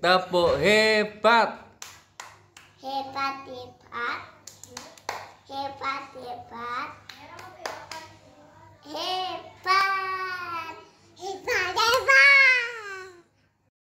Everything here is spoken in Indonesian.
Tepuk hebat. Hebat hebat. Hebat hebat.